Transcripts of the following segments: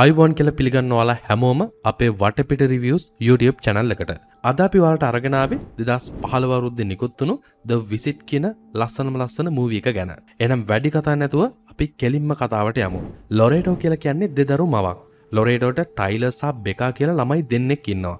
ආයිබෝන් කියල පිළිගන්න යාලා හැමෝම අපේ වටපිට රිවියස් YouTube චැනල් එකට අද අපි වාලට අරගෙනාවේ දෙදස් පහළවරුද්ද නිකුත්තුණු ද විසිට් කියන ලස්සනම ලස්සන මූවිය එක ගැන එනම් වැඩි කතා නැතුව අපි කෙලින්ම කතාවට යමු ලොරේටෝ කියලා කියන්නේ දෙදරු මවක් ලොරේටෝට ටයිලර් සහ බෙකා කියලා ළමයි දෙන්නෙක් ඉන්නවා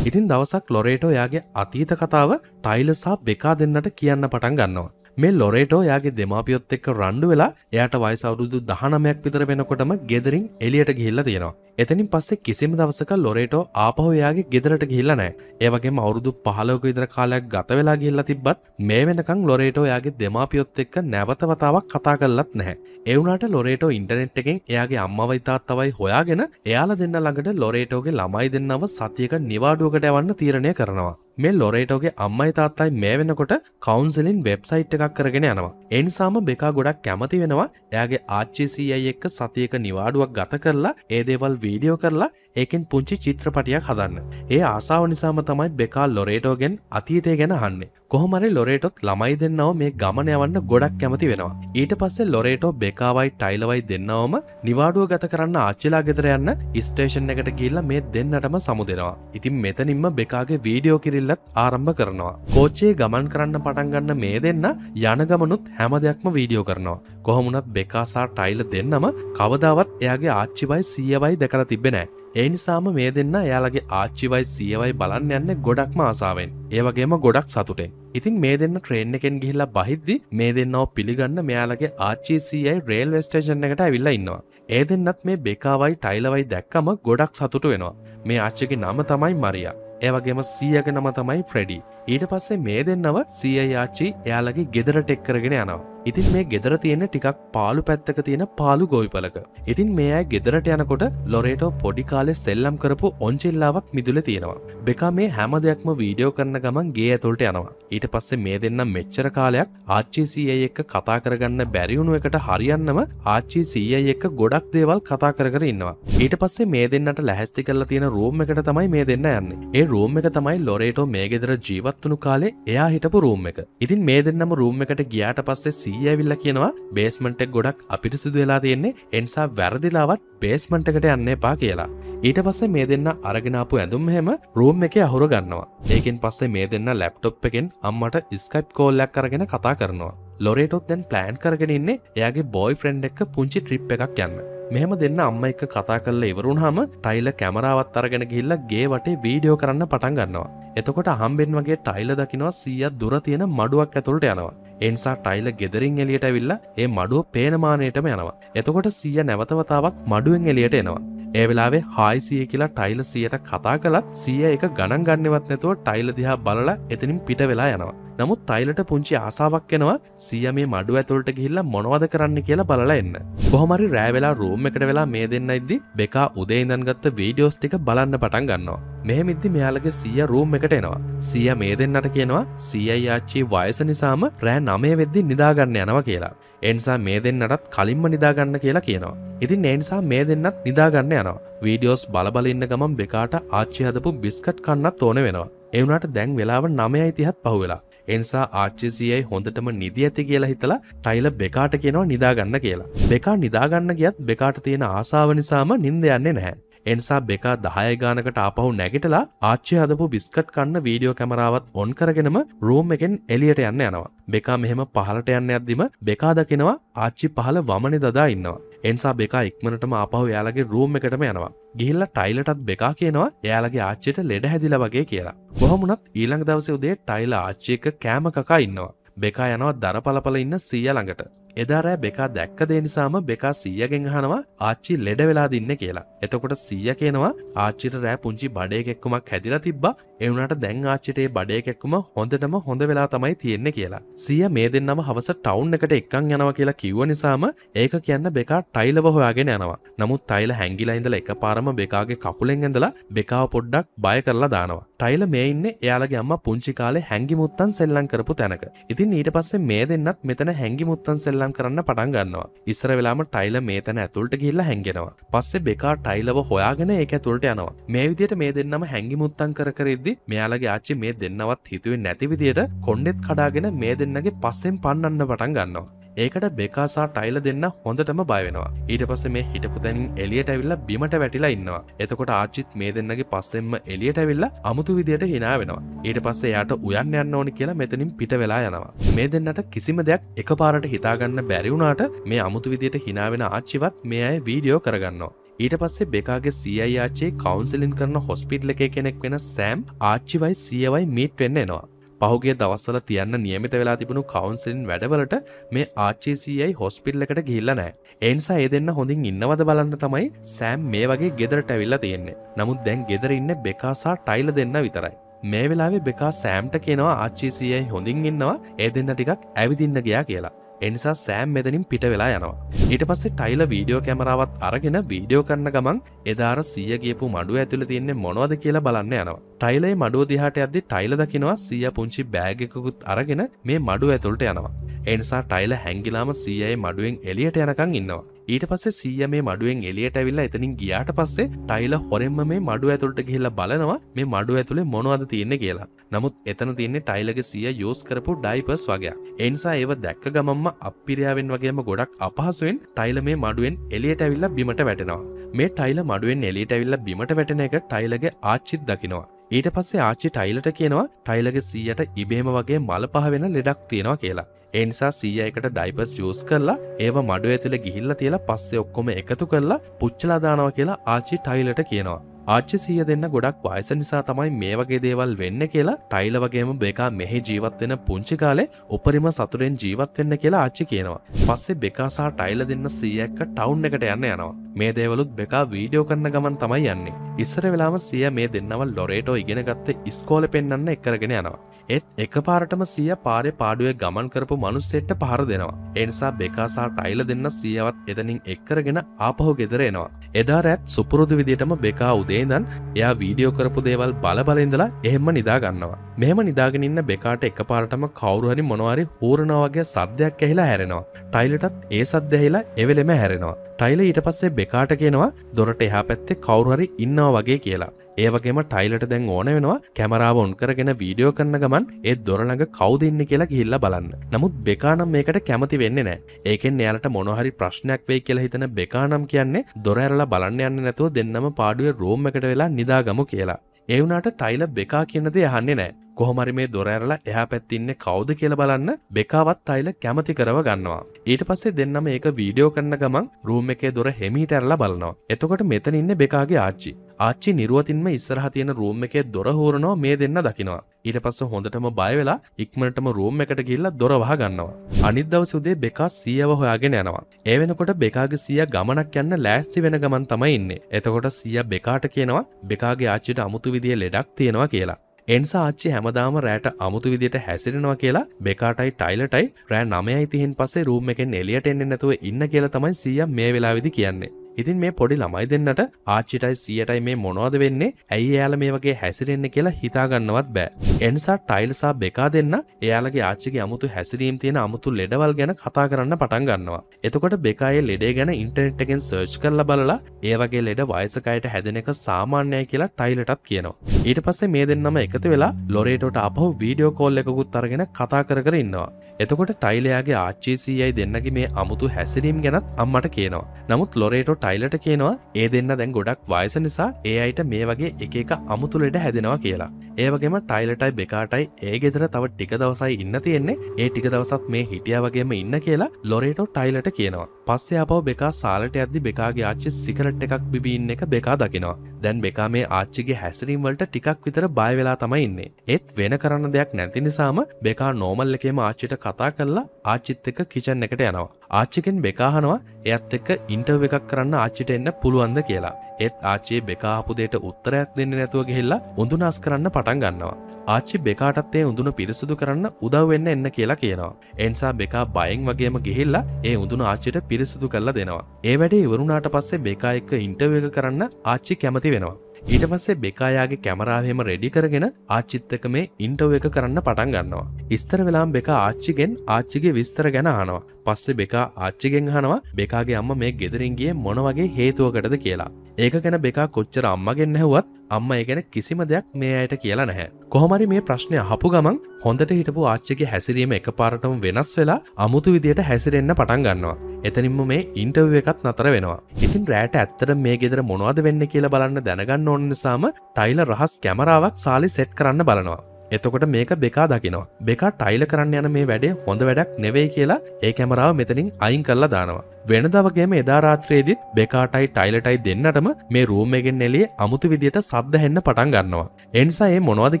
ඉතින් දවසක් ලොරේටෝ යාගේ අතීත කතාව ටයිලර් සහ බෙකා දෙන්නට කියන්න පටන් ගන්නවා මේ ලොරේටෝ යාගේ දෙමාපියොත් එක්ක රණ්ඩු වෙලා එයාට වයස අවුරුදු 19ක් විතර වෙනකොටම ගෙදරින් එළියට ගිහිල්ලා තියෙනවා. එතනින් පස්සේ කිසිම දවසක ලොරේටෝ ආපහු එයාගේ ගෙදරට ගිහිල්ලා නැහැ. ඒ වගේම අවුරුදු 15ක විතර කාලයක් ගත වෙලා ගිහිල්ලා තිබ්බත් මේ වෙනකන් ලොරේටෝ එයාගේ දෙමාපියොත් එක්ක නැවත වතාවක් කතා කරලත් නැහැ. ඒ වුණාට ලොරේටෝ ඉන්ටර්නෙට් එකෙන් එයාගේ අම්මවයි තාත්තවයි හොයාගෙන එයාලා දෙන්න ළඟට ලොරේටෝගේ ළමයි දෙන්නව සතියක නිවාඩුවකට යවන්න තීරණය කරනවා. මේ ලොරේටෝගේ අම්මයි තාත්තයි මේ වෙනකොට කවන්සලින් වෙබ්සයිට් එකක් කරගෙන යනවා. එනිසාම බෙකා ගොඩක් කැමති වෙනවා එයාගේ ආච්චිසියි එක්ක සතියක නිවාඩුවක් ගත කරලා ඒ දේවල් වීඩියෝ කරලා ඒකෙන් පුංචි චිත්‍රපටියක් හදන්න. ඒ ආසාාව නිසාම තමයි බෙකාල් ලොරේටෝගෙන් අතීතය ගැන හන්නේ. කොහොමරි ලොරේටොත් ළමයි දෙන්නව මේ ගමන යවන්න ගොඩක් කැමති වෙනවා. ඊට පස්සේ ලොරේටෝ බෙකාවයි ටයිලවයි දෙන්නවම නිවාඩුව ගත කරන්න ආච්චිලා ගෙතර යන්න ස්ටේෂන් එකට ගිල්ල මේ දෙන්නටම සමුදෙනවා. ඉතින් මෙතනින්ම බෙකාගේ වීඩියෝ කිරිල්ලත් ආරම්භ කරනවා. කෝච්චේ ගමන් කරන්න පටන්ගන්න මේ දෙන්න යන ගමනුත් හැම දෙයක්ම වීඩියෝ කරනවා. කොහොමුණත් බෙකාසා ටයිල දෙන්නම කවදාවත් එයාගේ ආච්චිවයි සියවයි දෙකර තිබෙනෑ. ඒ නිසාම මේ දෙන්න එයාලගේ ආච්චිවයි සියවයි බලන්න යන්න ගොඩක්ම ආසාාවෙන් ඒවගේම ගොඩක් සතුටෙන් ඉතින් මේ දෙන්න ට්‍රේන් එකෙන් ගිහිල්ලා බහිද්දි මේ දෙන්නව පිළිගන්න මෙයාලගේ ආච්චිසියයි රේල් වෙස්ටේෂන් එකට ඇවිල්ලා ඉන්නවා ඒ දෙන්නත් මේ බෙකාවයි ටයිලවයි දැක්කම ගොඩක් සතුට වෙනවා මේ ආච්චිගේ නම තමයි මරියා ඒවගේම සියග නම තමයි ෆ්‍රෙඩි ඊට පස්සේ මේ දෙන්නව සිය ආච්චි එයාලගේ ගෙදරට එක්කරගෙන යනවා ඉතින් මේ ගෙදර තියෙන ටිකක් පාලු පැත්තක තියෙන පාලු ගොවිපලක. ඉතින් මේ අය ගෙදරට යනකොට ලොරේටෝ පොඩි කාලෙ සෙල්ලම් කරපු ඔංචෙල්ලාවක් මිදුල තියෙනවා. බෙකා මේ හැම දෙයක්ම වීඩියෝ කරන ගමන් ගේ ඇතුළට යනවා. ඊට පස්සේ මේ දෙන්නම් මෙච්චර කාලයක් ආච්චි සීයයි එක්ක කතා කරගන්න බැරිවුණු එකට හරියන්නම ආච්චි සීයයි එක්ක ගොඩක් දේවල් කතා කර කර ඉන්නවා. ඊට පස්සේ මේ දෙන්නට ලැහැස්ති කරලා තියෙන රූම් එකට තමයි මේ දෙන්න යන්නේ. ඒ රූම් එක තමයි ලොරේටෝ මේ ගෙදර ජීවත් වුණු කාලේ එයා හිටපු රූම් එක. ඉතින් මේ දෙන්නම රූම් එකට ගියාට පස්සේ සීය ඇවිල්ල කියනවා බේස්මට ගොඩක් අපිරිසිදු වෙලා තියෙන්නේ එනිසා වැරදිලාවත් බේස්මටකට යන්න එපා කියලා ඊට පස්සේ මේ දෙන්න අරගෙනාපු ඇඳුම් හෙම රූම් එක අහුර ගන්නවා ඒකෙන් පස්සේ මේ දෙන්න ලැප්ටොප් එකෙන් අම්මට ස්කයිප් කෝල්ලයක් කරගෙන කතා කරනවා ලොරේටොත් දැන් ප්ලෑන්් කරගෙන ඉන්නේ එයාගේ බොයි ෆ්‍රෙන්ඩ් එක පුංචි ට්‍රිප් එකක් යන්න මෙහම දෙන්න අම්ම එක කතා කල්ල ඉවරුණහම ටයිල කැමරාවත් අරගෙන ගිල්ල ගේ වටේ වීඩියෝ කරන්න පටන් ගන්නවා. එතකොට හම්බෙන් වගේ ටයිල දකිනවා සීයත් දුර තියෙන මඩුවක් ඇතුළට යනවා. එන්සා ටයිල ගෙදරින් එලියට ඇවිල්ල ඒ මඩුව පේනමානයටම යනවා. එතකොට සීය නැවතවතාවක් මඩුවෙන් එලියට එනවා. ඒ වෙලාවේ හායිසිය කියලා ටයිල සියට කතා කළත් සිය එක ගණන් ගන්නවත් නැතුව ටයිල දිහා බලලා එතනින් පිට වෙලා යනවා. නමුත් තයිලට පුංචි ආසාවක් එනවා සිය මේ මඩු ඇතුළට ගිහිල්ලා මොනවද කරන්න කියලා බලලා එන්න. කොහොමරි රෑවෙලා රූම් එකට වෙලා මේ දෙන්න ඉද්දි බෙකා උදේ ඉඳන් ගත්ත වීඩියෝස් ටික බලන්න පටන් ගන්නවා. මෙහෙම ඉද්දි මෙයාලගේ සිය රූම් එකට එනවා. සිය මේ දෙන්නට කියනවා සියයි ආච්චි වයස නිසාම රෑ 9 වෙද්දි නිදා ගන්න යනවා කියලා. ඒ නිසා මේ දෙන්නටත් කලින්ම නිදා ගන්න කියලා කියනවා. ඉතින් ඒ නිසා මේ දෙන්නත් නිදාගන්න යනවා. වීඩියෝස් බලබල ඉන්න ගමන් බෙකාට ආච්චි හදපු බිස්කට් කන්නත් ඕන වෙනවා. ඒ වුණාට දැන් වෙලාව 9:30ත් පහුවෙලා. එනිසා ආච්චසියයි හොඳටම නිදි ඇති කියලා හිතලා ටයිල බෙකාට කියනවා නිදාගන්න කියලා. දෙකා නිදාගන්න ගියත් බෙකාට තියෙන ආසාාව නිසාම නින්ද යන්නේ නැහැ. එනිසා බෙකා දහය ගානකට ආපහු නැගිටලා ආච්චි හදපු බිස්කට් කන්න වීඩියෝ කැමරාවත් ඔන් කරගෙනම රූම් එකෙන් එලියට යන්න යනවා. බෙකා මෙහෙම පහලට යන්න යද්දිම බෙකා දකිනවා ආච්චි පහල වමනි දදා ඉන්නවා. එන්සා බෙකා ඉක්මනටම අපහු යාලගේ රූම් එකටම යනවා. ගිහිල්ල ටයිලටත් බෙකා කියනවා එයාලගේ ආච්චයට ලෙඩ හැදිල වගේ කියලා. කොහොමුණත් ඊළඟ දවසෙ උදේ ටයිල ආච්චික කෑම කකා ඉන්නවා. බෙකා යනවා දර පලපල ඉන්න සීය ළඟට එදාරෑ බෙකා දැක්ක දේ නිසාම බෙකා සීයගෙන් අහනවා ආච්චි ලෙඩ වෙලා දින්න කියලා. එතකොට සීය කියනවා ආච්චිට රෑ පුංචි බඩේකෙක්කුමක් හැදිලා තිබ්බා. ඒ වුණාට දැන් ආච්චිට ඒ බඩේකෙක්කුම හොඳටම හොඳ වෙලා තමයි තියෙන්නේ කියලා. සීය මේ දෙන්නම හවස ටවුන් එකට එක්කන් යනවා කියලා කිව්ව නිසාම ඒක කියන්න බෙකා ටයිලව හොයාගෙන යනවා. නමුත් ටයිල හැංගිලා ඉඳලා එකපාරම බෙකාගේ කකුලෙන් ඇඳලා බෙකාව පොඩ්ඩක් බය කරලා දානවා. ටයිල මේ ඉන්න එයාලගේ අම්ම පුංචි කාලේ හැඟිමුත්තන් සෙල්ලම් කරපු තැනක. ඉතින් ඊට පස්සේ මේ දෙන්නත් මෙතන හැඟිමුත්තන් සෙල්ලම් කරන්න පටන් ගන්නවා. ඉස්සර වෙලාම ටයිල මේ තැන ඇතුළට ගිහිල්ලා හැංගෙනවා. පස්සේ බෙකා ටයිලව හොයාගෙන ඒක ඇතුළට යනවා. මේ විදිහට මේ දෙන්නම හැඟිමුත්තන් කර කර ඉද්දි මෙයාලගේ ආච්චි මේ දෙන්නවත් හිතුවේ නැති විදිහට කොණ්ඩෙත් කඩාගෙන මේ දෙන්නගේ පස්සෙන් පන්නන්න පටන් ගන්නවා. ඒකට බෙකාසා ටයිල දෙන්න හොඳටම බයවෙනවා ඊට පස මේ හිටපු තැනින් එලියට ඇවිල්ලා බිමට වැටිලා ඉන්නවා එතකොට ආච්චිත් මේ දෙන්නගේ පස්සෙන්ම එලියට ඇවිල්ලා අමුතු විදියට හිනා වෙනවා ඊට පස්සේ යාට උයන්න යන්න ඕනි කියලා මෙතනින් පිට වෙලා යනවා මේ දෙන්නට කිසිම දෙයක් එක පාරට හිතාගන්න බැරිවුණාට මේ අමුතු විදියට හිනාවෙන ආච්චිවත් මේ අය වීඩියෝ කරගන්නවා ඊට පස්සේ බෙකාගේ සයි ආච්චේ කවන්සිලින් කරන හොස්පිටල එක කෙනෙක් වෙන සෑම් ආච්චිවයි සියවයි මීට් වෙන්න එනවා පහුගේ දවස්සල තියන්න නියමිත වෙලා තිබුණු කවන්සිලින් වැඩවලට මේ ආචසියි හොස්පිල්ල එකට ගිල්ල නෑ. එන්සා ඒ දෙන්න හොඳින් ඉන්නවද බලන්න තමයි සෑම් මේ වගේ ගෙදරට ඇවිල්ල තියෙන්නේ නමුත් දැන් ගෙදර ඉන්න බෙකාසා ටයිල දෙන්න විතරයි. මේ වෙලාවේ බෙකා සෑම්ට කෙනවා ආච්චිසියයි හොඳින් ඉන්නවා ඒ දෙන්න ටිකක් ඇවිදින්න ගයා කියලා. එනිසා සෑම් මෙතනින් පිට වෙලා යනවා. ඊට පස්සේ ටයිල වීඩියෝ කැමරාවත් අරගෙන වීඩියෝ කරන්න ගමන් එදාර සිය කියපු මඩුව ඇතුළ තියන්නේ මොනවද කියලා බලන්න යනවා. ටයිලයි මඩුව දිහාට ඇද්දි ටයිල දකිනවා සිය පුංචි බෑගකුත් අරගෙන මේ මඩුව ඇතුළට යනවා. එනිසා ටයිල හැංගිලාම සීයයි මඩුවෙන් එලියට යනකං ඉන්නවා. ඊට පස්සේ සීය මේ මඩුවෙන් එලියට ඇවිල්ලා එතනින් ගියාට පස්සේ ටයිල හොරෙන්ම මේ මඩුව ඇතුළට ගිහිල්ලා බලනවා මේ මඩුව ඇතුළේ මොනවද තියෙන්නේ කියලා. නමුත් එතන තියෙන්නේ ටයිලගේ සීය යෝස් කරපු ඩයිපර්ස් වගේ. ඒ නිසා ඒව දැක්ක ගමම්ම අපිරියාවෙන් වගේම ගොඩක් අපහසුවෙන් ටයිල මේ මඩුවෙන් එලියට ඇවිල්ලා බිමට වැටෙනවා. මේ ටයිල මඩුවෙන් එලියට ඇවිල්ලා බිමට වැටෙන එක ටයිලගේ ආච්චිත් දකිනවා. ඊට පස්සේ ආච්චි ටයිලට කියනවා ටයිලගේ සීයට ඉබේම වගේ මල පහ වෙන ලෙඩක් තියෙනවා කියලා. ඒ නිසා සීයකට ඩයිපස් යස් කරලා ඒව මඩුව ඇතිල ගිහිල්ල තියලා පස්සේ ඔක්කොම එකතු කරලා පුච්චලාදානව කියලා ආච්චි ටයිලට කියනවා. ආච්චි සීය දෙන්න ගොඩක් වයස නිසා තමයි මේ වගේ දේවල් වෙන්න කියලා ටයිල වගේම බෙකා මෙහි ජීවත්වෙන පුංචි කාලේ උපරිම සතුරෙන් ජීවත් වෙන්න කියලා ආච්චි කියනවා. පස්සේ බෙකාසා ටයිල දෙන්න සීයක්ක ටවුන් එකට යන්න යනවා. මේ දේවලුත් බෙකා වීඩියෝ කරන්න ගමන් තමයි යන්නේ. ඉස්සර වෙලාම සිය මේ දෙන්නවල් ලොරේටෝ ඉගෙනගත්ත ඉස්කෝල පෙන්න්න එකරගෙන යනවා. ඒත් එක පාරටම සිය පාරය පාඩුවේ ගමන් කරපු මනුස්සෙට්ට පහර දෙනවා. එනිසා බෙකාසා ටයිල දෙන්න සියවත් එතනින් එක්කරගෙන ආපහු ගෙදරෙනවා. එදා රැත් සුපුරුදු විදිටම බෙකා උදේදන් එයා වීඩියෝ කරපු දේවල් බලබලඉඳලා එහෙම නිදාගන්නවා. මෙහම නිදාගෙනන්න බෙකාට එක පාරටම කවරුහරි මොනවාරි හූරණවාගේ සද්‍යයක් ඇහිලා හැරෙනවා. ටයිලටත් ඒ සද්‍යහිලා එවෙලෙම හැරෙනවා. ටයිල ඊට පස්සේ බෙකාට කියනවා දොරට එහා පැත්තේ කවරුහරි ඉන්නවා වගේ කියලා. ඒවගේම ටයිලට දැන් ඕන වෙනවා කැමරාව ඔන් කරගෙන වීඩියෝ කරන්න ගමන් ඒ දොරළඟ කවුදන්න කියලා ගිල්ල බලන්න නමුත් බෙකානම් මේකට කැමති වෙන්න නෑ ඒකෙන් එයාලට මොනහරි ප්‍රශ්නයක් වේ කියලා හිතන බෙකානම් කියන්නේ දොරඇරලා බලන්න යන්න නැතුව දෙන්නම පාඩුවේ රෝම් එකට වෙලා නිදාගමු කියලා ඒවුනාට ටයිල බෙකා කියනද යහන්නේ නෑ කොහොමරි මේ දොරඇරලා එහා පැත්තින්නේ කවුද කියල බලන්න බෙකාවත් ටයිල කැමති කරව ගන්නවා. ඊට පස්සේ දෙන්නම ඒක වීඩියෝ කරන්න ගමන් රූම් එකේ දොර හෙමිට ඇරලා බලනවා. එතකොට මෙතන ඉන්න බෙකාගේ ආච්චි ආච්චි නිරුවතින්ම ඉස්සරහ තියෙන රූම් එකේ දොර හෝරනවා මේ දෙන්න දකිනවා. ඊට පස්ස හොඳටම බයවෙලා ඉක්මනටම රූම් එකට ගිල්ලා දොර වහ ගන්නවා. අනිත් දවස් උදේ බෙකා සීයව හොයාගෙන යනවා. ඒ වෙනකොට බෙකාගේ සීයා ගමනක් යන්න ලෑස්ති වෙන ගමන් තමයි ඉන්නේ. එතකොට සීයා බෙකාට කියනවා බෙකාගේ ආච්චිට අමුතු විදිහේ ලෙඩක් තියෙනවා කියලා. එන්සා ආච්චි හැමදාම රෑට අමුතු විදියට හැසිරෙනවා කියලා බෙකාටයි ටයිලටයි රෑ නමයයි තිහින් පස්සේ රූම් එකෙන් එලියට එන්නේ නැතුව ඉන්න කියලා තමයි සීයා මේ වෙලාවේදී කියන්නේ. ඉතින් මේ පොඩි ළමයි දෙන්නට ආච්චිටයි සියටයි මේ මොනවද වෙන්නේ ඇයි එයාල මේ වගේ හැසිරෙන්න කියලා හිතාගන්නවත් බෑ. එනිසා ටයිල්සා බෙකා දෙන්න එයාලගේ ආච්චිගේ අමුතු හැසිරීම් තියෙන අමුතු ලෙඩවල් ගැන කතා කරන්න පටන් ගන්නවා. එතකොට බෙකායේ ලෙඩේ ගැන ඉන්ටර්නෙට් එකෙන් සර්ච් කරලා බලලා ඒ වගේ ලෙඩ වයසකයට හැදෙන එක සාමාන්‍යයි කියලා ටයිලටත් කියනවා. ඊට පස්සේ මේ දෙන්නම එකතු වෙලා ලොරේටෝට අපහු වීඩියෝ කෝල් එකකුත් අරගෙන කතා කර කර ඉන්නවා. එතකොට ටයිලයාගේ ආච්චේසීයයි දෙන්නගේ මේ අමුතු හැසිරීම් ගැනත් අම්මට කියනවා. නමුත් ලොරේටෝ ටයිලට කියනවා ඒ දෙන්න දැන් ගොඩක් වයස නිසා ඒ අයට මේ වගේ එක එක අමුතුලෙට හැදෙනවා කියලා. ඒවගේම ටයිලටයි බෙකාටයි ඒ ගෙදර තව ටික දවසයි ඉන්න තියෙන්නේ ඒ ටික දවසත් මේ හිටිය වගේම ඉන්න කියලා ලොරේටෝ ටයිලට කියනවා. පස්සේ අපව බෙකා සාලට ඇද්දි බෙකාගේ ආච්චි සිකරට් එකක් බිබීන්න එක බෙකා දකිනවා. දැන් බෙකා මේ ආච්චිගේ හැසිරීම්වලට ටිකක් විතර බයවෙලා තමයි ඉන්නේ. ඒත් වෙන කරන්න දෙයක් නැති නිසාම බෙකා නෝමල් එකේම ආච්චිට කතා කරලා ආච්චිත් එක කිචන් එකට යනවා. ආච්චිකෙන් බෙකාහනවා එයත් එක්ක ඉන්ටර්ව එකක් කරන්න ආච්චිට එන්න පුළුවන්ද කියලා. ඒත් ආච්චේ බෙකාහපුදයට උත්තරයක් දෙන්න නැතුව ගෙහිල්ලා උඳුනස් කරන්න පටන් ගන්නවා. ආච්චි බෙකාටත්තේ උඳුන පිරිසුදු කරන්න උදවවෙන්න එන්න කියලා කියනවා. එන්සා බෙකා බයින් වගේම ගෙහිල්ලා ඒ උඳුන ආච්චිට පිරිසුදු කරලා දෙනවා. ඒ වැඩේ ඉවරුණාට පස්සේ බෙකා එක්ක ඉන්ටර්වක කරන්න ආච්චි කැමති වෙනවා. ඊට පස්සේ බෙකායාගේ කැමරාවහෙම රෙඩි කරගෙන ආච්චිත්තක මේ ඉන්ටව් එක කරන්න පටන් ගන්නවා. ඉස්තර වෙලාම් බෙක ආච්චිගෙන් ආච්චිගේ විස්තර ගැන ආනවා පස්සේ බෙකා ආච්චිගෙන් හනවා බෙකාගේ අම්ම මේ ගෙදරින්ගේ මොනවගේ හේතුවකටද කියලා. ඒක ගැන බෙකා කොච්චර අම්මගෙන් නැහුවත් අම්ම ඒ ගැන කිසිම දෙයක් මේ අයට කියලා නැහැ. කොහොමරි මේ ප්‍රශ්නය හපු ගමන් හොඳට හිටපු ආච්චිගේ හැසිරීම එක පාරටම වෙනස් වෙලා අමුතු විදියට හැසිරෙන්න පටන් ගන්නවා. එතනින්ම මේ ඉන්ටව් එකත් නතර වෙනවා. ඉතින් රෑට ඇත්තට මේ ගෙදර මොනවද වෙන්න කියලා බලන්න දැනගන්න ඕන්න නිසාම ටයිල රහස් කැමරාවක් සාලි සෙට් කරන්න බලනවා. එතකොට මේක බෙකා දකිනවා බෙකා ටයිල කරන්න යන මේ වැඩේ හොඳ වැඩක් නෙවෙයි කියලා ඒ කැමරාව මෙතනින් අයින් කල්ලා දානවා වෙනදවගේම එදාරාත්‍රයේදත් බෙකාටයි ටයිලටයි දෙන්නටම මේ රූම් එකෙන් එලිය අමුතු විදියට සබ්දහෙන්න පටන් ගන්නවා එනිසා ඒ මොනවද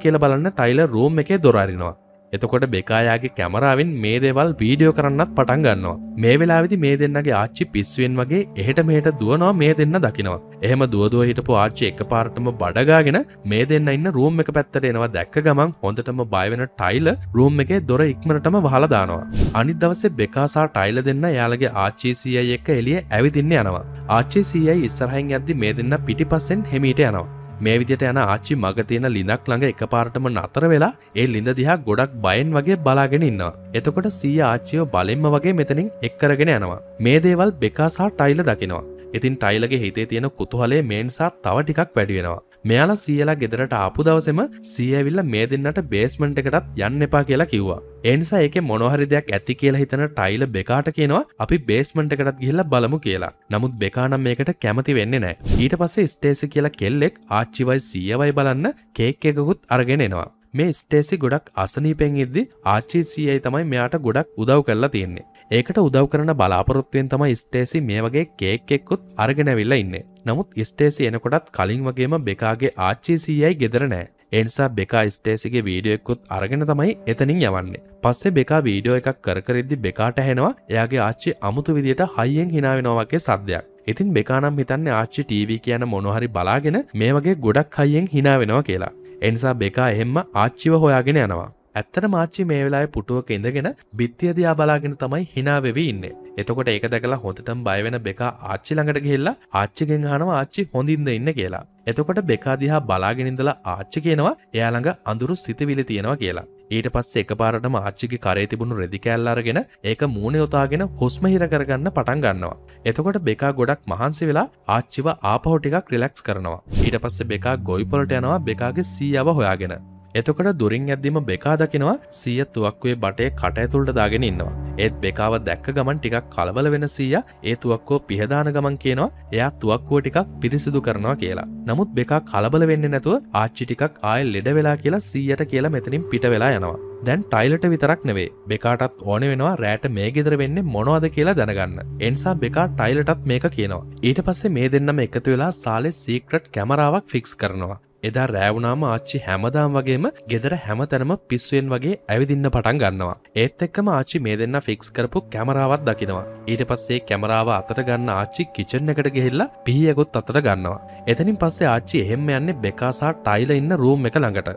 කියලා බලන්න ටයිල රූම් එකේ දොරරිනවා එතකොට බෙකායාගේ කැමරාවෙන් මේ දේවල් වීඩියෝ කරන්නත් පටන් ගන්නවා. මේ වෙලාවිදි මේ දෙන්නගේ ආච්චි පිස්සුවෙන් වගේ එහට මෙහට දුවනවා මේ දෙන්න දකිනවා. එහෙම දුවදුව හිටපු ආච්චි එක පාරටම බඩගාගෙන මේ දෙන්න ඉන්න රූම් එක පැත්තට එනවා දැක්ක ගමන් හොඳටම බයවෙන ටයිල රූම් එකේ දොර ඉක්මනටම වහලදානවා. අනිත් දවසේ බෙකාසා ටයිල දෙන්න යාලගේ ආච්චිසිය එක්ක එලිය ඇවිදින්න යනවා. ආච්චිසියයි ඉස්සරහින් ඇද්දි මේ දෙන්න පිටිපස්සෙන් හෙමීට යනවා. මේ විදියට යන ආච්චි මග තියෙන ලිඳක් ළඟ එක පාරටම නතර වෙලා ඒ ලිඳ දිහා ගොඩක් බයෙන් වගේ බලාගෙන ඉන්නවා. එතකොට සී ආච්චියෝ බලෙන්ම වගේ මෙතනින් එක් කරගෙන යනවා. මේ දේවල් බෙකා සහ ටයිල දකිනවා. ඉතින් ටයිලගේ හිතේ තියෙන කුතුහලේ මේන්සා තව ටිකක් වැඩි වෙනවා. මෙයාලා සියලා ගෙදරට ආපු දවසෙම සියවිල්ල මේ දෙන්නට බේස්මට් එකටත් යන්න එපා කියලා කිව්වා. එනිසා ඒක මොනොහරි දෙයක් ඇති කියලා හිතන ටයිල බෙකාට කියනවා අපි බේස්මට් එකටත් ගිහිල්ලා බලමු කියලා. නමුත් බෙකානම් මේකට කැමති වෙන්නේ නෑ. ඊට පස්සේ ස්ටේසි කියලා කෙල්ලෙක් ආච්චිවයි සීයවයි බලන්න කේක් එකකුත් අරගෙන එනවා. මේ ස්ටේසි ගොඩක් අසනීපෙන් ඉද්දි ආච්චී සීයයි තමයි මෙයාට ගොඩක් උදව් කරලා තියෙන්නේ. ඒකට උදව් කරන බලාපොරොත්තුවෙන් තමයි ස්ටේසි මේ වගේ කේක් එක්කුත් අරගෙන ඇවිල්ලා ඉන්නේ. නමුත් ස්ටේසි එනකොටත් කලින් වගේම බෙකාගේ ආච්චී සීයයි ගෙදර නෑ. එනිසා බෙකා ස්ටේසිගේ වීඩියෝෙක්කුත් අරගෙන තමයි එතනින් යවන්නේ පස්සේ බෙකා වීඩියෝ එකක් කරකරෙද්දි බෙකාට හැනවා එයාගේ ආච්චි අමුතු විදියට හයියෙන් හිනාවෙනවාගේ සද්දයක් ඉතින් බෙකානම් හිතන්නේ ආච්චි ටීවී කියන මොනොහරි බලාගෙන මේ වගේ ගොඩක් හයියෙන් හිනාවෙනවා කියලා එනිසා බෙකා එහෙම ආච්චිව හොයාගෙන යනවා ඇත්තට මාච්චි මේ වෙලාය පුටුවක ඉඳගෙන බිත්තිය දයා බලාගෙන තමයි හිනාවෙවී ඉන්නේ. එතකොට ඒක දැකලා හොඳටම බයවෙන බෙකා ආච්චි ළඟට ගිහිල්ලා ආච්චිගෙන් අහනවා ආච්චි හොඳින්ද ඉන්න කියලා. එතකොට බෙකා දිහා බලාගෙන ඉඳලා ආච්චි කියනවා එයා ළඟ අඳුරු සිතවිලි තියෙනවා කියලා. ඊට පස්සේ එකපාරටම ආච්චිගේ කරේ තිබුණු රෙදි කෑල්ල අරගෙන ඒක මූණේ උතාගෙන හුස්ම හිර කරගන්න පටන් ගන්නවා. එතකොට බෙකා ගොඩක් මහන්සි වෙලා ආච්චිව ආපහු ටිකක් රිලැක්ස් කරනවා. ඊට පස්සේ බෙකා ගොයිපොලට යනවා බෙකාගේ සීයාව හොයාගෙන. එතකොට දුරින් ඇද්දිම බෙකා දකිනවා සීය තුවක්වේ බටේ කටඇතුළට දාගෙන ඉන්නවා. ඒත් බෙකාව දැක්ක ගමන් ටිකක් කලබල වෙන සීය ඒ තුවක්කෝ පිහදාන ගමන් කියනවා එයා තුවක්කුව ටිකක් පිරිසිදු කරනවා කියලා. නමුත් බෙකා කලබල වෙන්න නැතුව ආච්චි ටිකක් ආය ලෙඩ වෙලා කියලා සීයට කියලා මෙතනින් පිට වෙලා යනවා. දැන් ටයිලට විතරක් නෙවේ බෙකාටත් ඕන වෙනවා රෑට මේ ගෙදර වෙන්න මොනවද කියලා දැනගන්න එනිසා බෙකා ටයිලටත් මේක කියනවා ඊට පස්සේ මේ දෙන්නම එකතු වෙලා සාලෙ සීක්‍රට් කැමරාවක් ෆික්ස් කරනවා එදා රෑවුනාම ආච්චි හැමදාම් වගේම ගෙදර හැමතැනම පිස්සුවෙන් වගේ ඇවිදින්න පටන් ගන්නවා. ඒත් එක්කම ආච්චි මේ දෙන්න ෆික්ස් කරපු කැමරාවත් දකිනවා. ඊට පස්සේ කැමරාව අතට ගන්න ආච්චි කිචන් එකට ගෙහිල්ලා පිහියගොත් අතට ගන්නවා. එතනින් පස්සේ ආච්චි එහෙම යන්නේ බෙකාසා ටයිල ඉන්න රූම් එක ළඟට.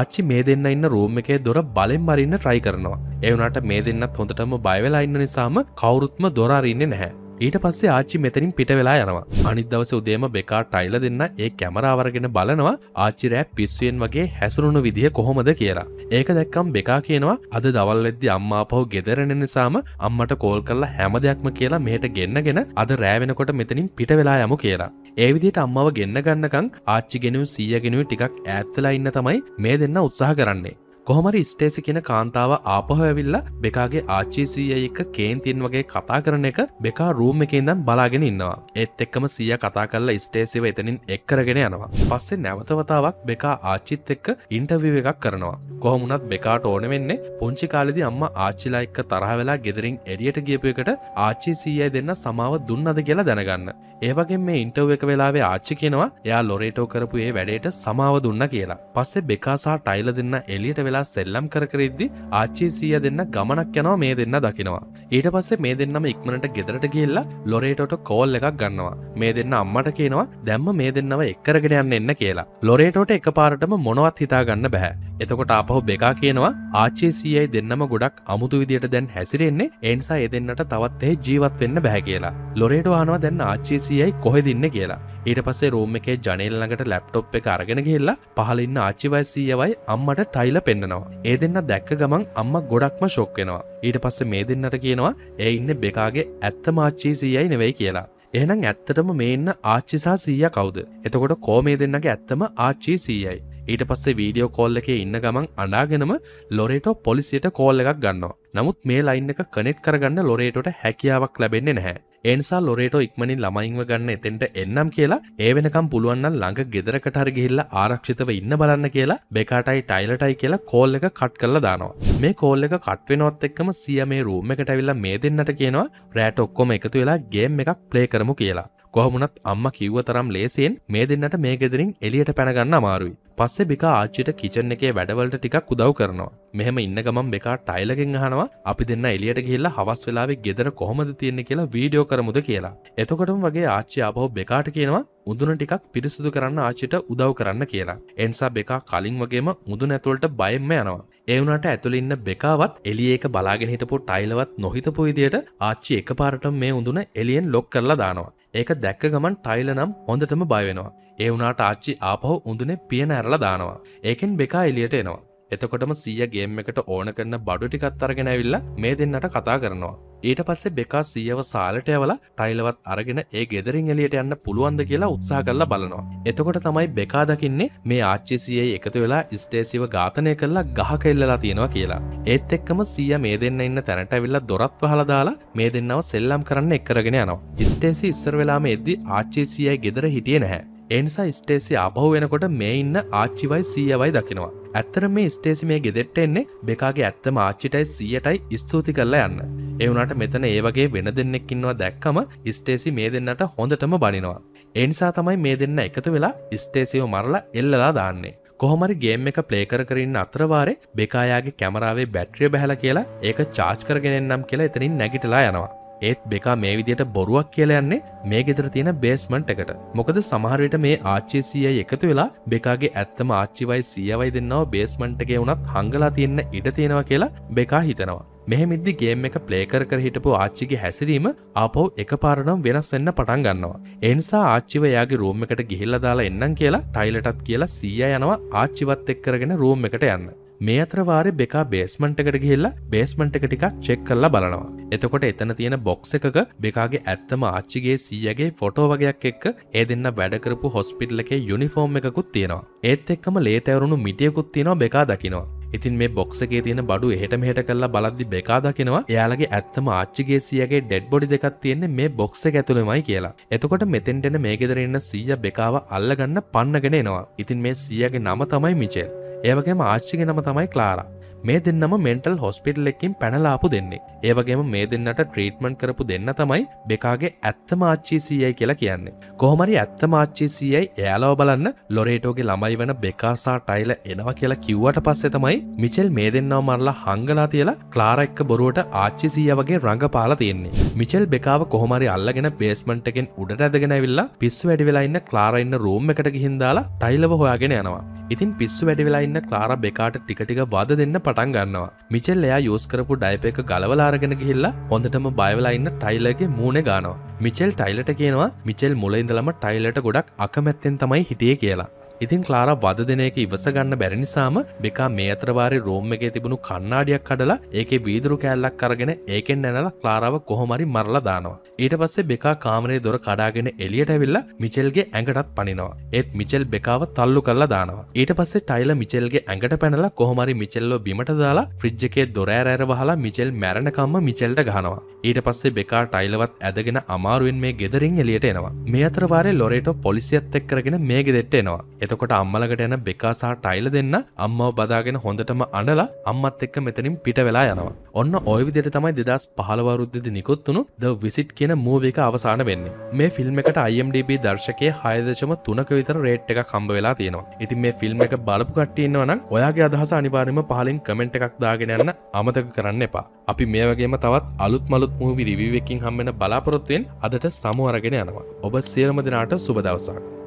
ආච්චි මේ දෙන්න ඉන්න රූම් එකේ දොර බලෙන් මරින්න ට්‍රයි කරනවා. ඒ වුණාට මේ දෙන්නත් හොඳටම බය වෙලා ඉන්න නිසාම කවුරුත්ම දොර අරින්නේ නැහැ. ඊට පස්සේ ආච්චි මෙතනින් පිට වෙලා යනවා අනිදවස උදේම බෙකා ටයිල දෙන්න ඒ කැමරාවරගෙන බලනවා ආච්චිරෑ පිස්සුවෙන් වගේ හැසුරුණු විදිහ කොහොමද කියලා ඒක දැක්කම් බෙකා කියනවා අද දවල් වෙද්දි අම්මා පහු ගෙදරෙන නිසාම අම්මට කෝල් කරලා හැම දෙයක්ම කියලා මෙහට ගෙන්න්නගෙන අද රෑවෙනකොට මෙතනින් පිට වෙලා යමු කියලා ඒවිදිට අම්මව ගෙන්න්න ගන්නකං ආච්චිගෙනු සියගෙනු ටිකක් ඇත්තලා ඉන්න තමයි මේ දෙන්න උත්සාහ කරන්නේ කොහොමරි ස්ටේසි කියෙන කාන්තාව ආපහොයවිල්ල බෙකාගේ ආච්චිසීය එක්ක කේන්තින් වගේ කතා කරන එක බෙකා රූම් එකෙන් දන් බලාගෙන ඉන්නවා ඒත් එක්කම සිය කතා කරලා ස්ටේසිව එතනින් එක්කරගෙන යනවා පස්සේ නැවතවතාවක් බෙකා ආච්චිත් එක්ක ඉන්ටවිව එකක් කරනවා කොහොමුණත් බෙකාට ඕන වෙන්නේ පුංචි කාලෙදි අම්ම ආච්චිලා එක්ක තරහ වෙලා ගෙදරින් එඩියට ගියපු එකට ආච්චි සීයයි දෙන්න සමාව දුන්නද කියලා දැනගන්න ඒවගේ මේ ඉන්ටව් එක වෙලාවේ ආච්චි කියනවා එයා ලොරේටෝ කරපු ඒ වැඩේට සමාව දුන්න කියලා පස්සේ බෙකාසා ටයිල දෙන්න එලියට වෙලා සෙල්ලම් කරකරෙද්දි ආච්චි සීය දෙන්න ගමනක් යනවා මේ දෙන්න දකිනවා ඊට පස්සේ මේ දෙන්නම ඉක්මනට ගෙදරට කියල්ලා ලොරේටට කෝල් එකක් ගන්නවා මේ දෙන්න අම්මට කියනවා දැම්ම මේ දෙන්නව එක්කරගෙන යන්න එන්න කියලා ලොරේටෝට එක පාරටම මොනවත් හිතාගන්න බැහැ එතකොට අපහු බෙකා කියනවා ආචේසියයි දෙන්නම ගොඩක් අමුතු විදියට දැන් හැසිරෙන්නේ එන්සා එ දෙන්නට තවත් එහ ජීවත් වෙන්න බැහැ කියලා ලොරේට අනවා දැන්න ආචේසියයි කොහෙදින්න කියලා ඊට පස්සේ රෝම් එකේ ජනල්ලඟට ලැප්ටොප් එක අරගෙන කියල්ලා පහලින්න ආච්චිවයිසීයවයි අම්මට ටයිල පෙන්න්නනවා ඒ දෙන්න දැක්ක ගමන් අම්ම ගොඩක්ම ශොක්කෙනවා ඊට පස්සේ මේ දෙන්නට කියන කියනවා ඒ ඉන්න බෙකාගේ ඇත්ත මාච්චී සීයයි නෙවෙයි කියලා. එහෙනම් ඇත්තටම මේ ඉන්න ආච්චිසා සීය කවුද. එතකොට කෝමේ දෙන්නගේ ඇත්තම ආච්චී සීයයි. ඊට පස්සේ වීඩියෝ කෝල් එකේ ඉන්න ගමන් අඩාගෙනම ලොරේටෝ පොලිසියට කෝල් එකක් ගන්නවා නමුත් මේ ලයින් එක කනෙට් කරගන්න ලොරේටට හැකියාවක් ලැබෙන්නේ නැහැ ඒනිසා ලොරේටෝ ඉක්මනින් ළමයින්ව ගන්න එතෙන්ට එන්නම් කියලා ඒ වෙනකම් පුළුවන්න ළඟ ගෙදරකට හරි ගිහිල්ලා ආරක්ෂිතව ඉන්න බලන්න කියලා බෙකාටයි ටයිලටයි කියලා කෝල් එක කට් කරලා දානවා මේ කෝල් එක කට්වෙනොත් එක්කම සිය මේ රූම් එකට ඇවිල්ලා මේ දෙන්නට කියනවා රෑට ඔක්කොම එකතු වෙලා ගේම් එකක් ප්ලේ කරමු කියලා කොහමුණත් අම්ම කිව්ව තරම් ලේසියෙන් මේ දෙන්නට මේ ගෙදරින් එලියට පැනගන්න අමාරුයි. පස්සේ බිකා ආච්චිට කිචන් එකේ වැඩවලට ටිකක් උදව් කරනවා. මෙහෙම ඉන්න ගමන් බෙකා ටයිලකින් අහනවා අපි දෙන්න එලියට ගිහිල්ලා හවස් වෙලාවේ ගෙදර කොහොමද තියෙන්නේ කියලා වීඩියෝ කරමුද කියලා. එතකොටම වගේ ආච්චි ආපහු බෙකාට කියනවා මුදුන ටිකක් පිරිසිදු කරන්න ආච්චිට උදව් කරන්න කියලා. එන්සා බෙකා කලින් වගේම මුදුන ඇතුළට බයෙන්ම යනවා. ඒවුනට ඇතුළින්න බෙකාවත් එලියක බලාගෙන හිටපු ටයිලවත් නොහිතපු විදියට ආච්චි එක පාරට මේ උඳුන එලියෙන් ලොක් කරලා දානවා. ඒක දැක්ක ගමන් ටයිල නම් හොඳටම බයවෙනවා. ඒ වුණට ආච්චි ආපහු උඳුනේ පියන ඇරලා දානවා. ඒකෙන් බෙකා එලියට එනවා. එතකොටම සීය ගේම් එකට ඕන කරන බඩු ටිකත් අරගෙන ඇවිල්ලා මේ දෙන්නට කතා කරනවා. ඊට පස්සේ බෙකා සියව සාලට ඇවල ටයිලවත් අරගෙන ඒ ගෙදරින් එලියට යන්න පුළුවන්ද කියලා උත්සා කරලා බලනවා. එතකොට තමයි බෙකා දකින්නේ මේ ආච්චිසියේ එකතු වෙලා ස්ටේසිව ඝාතනය කරලා ගහ කෙල්ලලා තියෙනවා කියලා. ඒත් එක්කම සිය මේ දෙන්න ඉන්න තැනට ඇවිල්ලා දොරත් වහලා දාලා මේ දෙන්නව සෙල්ලම් කරන්න එක්කරගෙන යනවා. ස්ටේසි ඉස්සර වෙලාම එද්දි ආච්චිසියේ ගෙදර හිටියේ නැහැ. එනිසා ස්ටේසි අපහු වෙනකොට මේ ඉන්න ආච්චිවයි සීයවයි දකිනවා. ඇත්තර මේ ස්ටේසි මේ ගෙදෙට්ට එන්නේ බෙකාගේ ඇත්තම ආච්චිටයි සියටයි ස්තුති කරලා යන්න. එවුනට මෙතන ඒ වගේ වෙන දෙන්නෙක්කින්නවා දැක්කම ස්ටේසි මේ දෙන්නට හොඳටම බනිනවා. එනිසා තමයි මේ දෙන්න එකතු වෙලා ස්ටේසිෝ මරලා එල්ලලා දාන්නේ. කොහොමරි ගේම් එක ප්ලේ කර කරන්න අතරවාරේ බෙකායාගේ කැමරාවේ බැට්‍රිය බැහල කියලා ඒක චාච් කරගෙනෙන්නම් කියලා එතනින් නැගිටලා යනවා. ඒත් බෙකා මේ විදියට බොරුවක් කියලයන්නේ මේ ගෙතර තියෙන බේස්මන්ට් එකට මොකද සමහරවිට මේ ආච්චේසිය එකතු වෙලා බෙකාගේ ඇත්තම ආච්චිවයි සියවයි දෙන්නව බේස්මන්ට් එකේ වුණත් හංගලා තියෙන්න ඉඩ තියෙනවා කියලා බෙකා හිතනවා මෙහෙමිද්දි ගේම් එක ප්ලේකර කර හිටපු ආච්චිගේ හැසිරීම ආපහු එක පාරනම් වෙනස් වෙන්න පටන් ගන්නවා. එනිසා ආච්චිව එයාගේ රූම් එකට ගිහිල්ලා දාලා එන්නම් කියලා ටයිලටත් කියලා සීයා යනවා ආච්චිවත් එක්කරගෙන රූම් එකට යන්න. මේ අත්‍රවාරය බෙකා බේස්මන්ට් එකට ගිහිල්ලා බේස්මන්ට් එක ටිකක් චෙක් කරලා බලනවා. එතකොට එතන තියෙන බොක්ස් එකක බෙකාගේ ඇත්තම ආච්චිගේ සීයගේ ෆොටෝ වගේක් එක්ක ඒ දෙන්න වැඩකරපු හොස්පිටල් එකේ යුනිෆෝම් එකකුත් තියෙනවා. ඒත් එක්කම ලේතැවරුණු මිටියකුත් තියෙනවා බෙකා දකිනවා. ඉතින් මේ බොක්සගේ තියෙන බඩු එහට මෙහට කල්ලා බලද්දි බෙකා දකිනවා එයාලගේ ඇත්තම ආච්චිගේ සියගේ ඩෙඩ් බොඩි දෙකක් තියෙන්නේ මේ බොක්ස ඇතුළෙමයි කියලා. එතකොට මෙතෙන්ටෙන මේකෙදරන්න සීය බෙකාව අල්ලගන්න පන්නගෙනනවා. ඉතින් මේ සියගේ නම තමයි මිචෙල්. ඒවගේ ආච්චිගේ නම තමයි ක්ලාරා මේ දෙන්නම මෙන්ටල් හොස්පිටල් එකින් පැනලාපු දෙන්නේ ඒවගේම මේ දෙන්නට ට්‍රීට්මන්් කරපු දෙන්න තමයි බෙකාගේ ඇත්ත මාච්චිසියයි කියලා කියන්නේ කොහොමරි ඇත්ත මාච්චිසියයි එයාලෝ බලන්න ලොරේටෝගේ ළමයි වන බෙකාසා ටයිල එනවා කියලා කිව්වට පස්සේ තමයි මිචෙල් මේ දෙන්නව මරලා හංගලා තියලා ක්ලාර එක්ක බොරුවට ආච්චිසිය වගේ රඟපාලා තියෙන්නේ මිචෙල් බෙකාව කොහොමරි අල්ලගෙන බේස්මන්ට් එකෙන් උඩට ඇදගෙන ඇවිල්ලා පිස්සු වැඩි වෙලා ඉන්න ක්ලාරා ඉන්න රූම් එකට ගිහින් දාලා ටයිලව හොයාගෙන යනවා ඉතින් පිස්සු වැඩිවෙලාඉන්න ක්ලාර බෙකාට ටිකටික වද දෙන්න පටන් ගන්නවා මිචෙල් එයා යෝස් කරපු ඩයිප එක ගලවලාරගෙන ගිහිල්ලා හොඳටම බයවලාඉන්න ටයිලගේ මූුණ ගානවා මිචෙල් ටයිලට කියනවා මිචෙල් මුලඉඳලම ටයිලට ගොඩක් අකමැත්තෙන් තමයි හිටිය කියලා ඉතින් ක්ලාර වද දෙන එක ඉවසගන්න බැරිනිසාම බෙකා මේ අතරවාරි රෝම් එක තිබුණු කන්නාඩියක් කඩලා ඒක වීදුරු කෑල්ලක් කරගෙන ඒකෙන් නැනල ක්ලාරාව කොහොමරි මරලා දානවා. ඊට පස්සේ බෙකා කාමරේ දොර කඩාගෙන එලියට ඇවිල්ලා මිචෙල්ගේ ඇඟටත් පනිනවා. ඒත් මිචෙල් බෙකාව තල්ලු කරලා දානවා. ඊට පස්සේ ටයිල මිචෙල්ගේ ඇඟට පැනලා කොහොමරි මිචෙල්ලෝ බිමට දාලා ෆ්‍රිජ් එකේ දොර ඇර වහලා මිචෙල් මැරණකම්ම මිචෙල්ට ගහනවා. ඊට පස්සේ බෙකා ටයිලවත් ඇදගෙන අමාරුවෙන් මේ ගෙදරින් එලියට එනවා. මේ අතරවාරේ ලොරේටෝ පොලිසියත් එක්කරගෙන මේ ගෙදෙට්ට එනවා. එතකොට අම්මලකට යන බෙකාසා ටයිල දෙන්න අම්මව බදාගෙන හොඳටම අඩලා අම්මත් එක්ක මෙතනින් පිට වෙලා යනවා ඔන්න ඔය විදියට තමයි දෙදස් පහලවරුද්දදි නිකුත් වුණු ද විසිට් කියන මූව එක අවසාන වෙන්නේ මේ ෆිල්ම් එකට IMDB දර්ශකයේ හයදශම තුනක විතර රේට් එක කම්බ වෙලා තියෙනවා ඉතින් මේ ෆිල්ම් එක බලපු කට්ටින්නවනම් ඔයාගේ අදහස අනිවාරම පහලින් කමෙන්ට් එකක් දාගෙන යන්න අමතක කරන්න එපා අපි මේ වගේම තවත් අලුත් මලුත් මූවි රිවිවකින් හම්මෙන බලාපොරොත්තුවෙන් අදට සමුවරගෙන යනවා ඔබ සේරම දෙනාට සුබදවසක්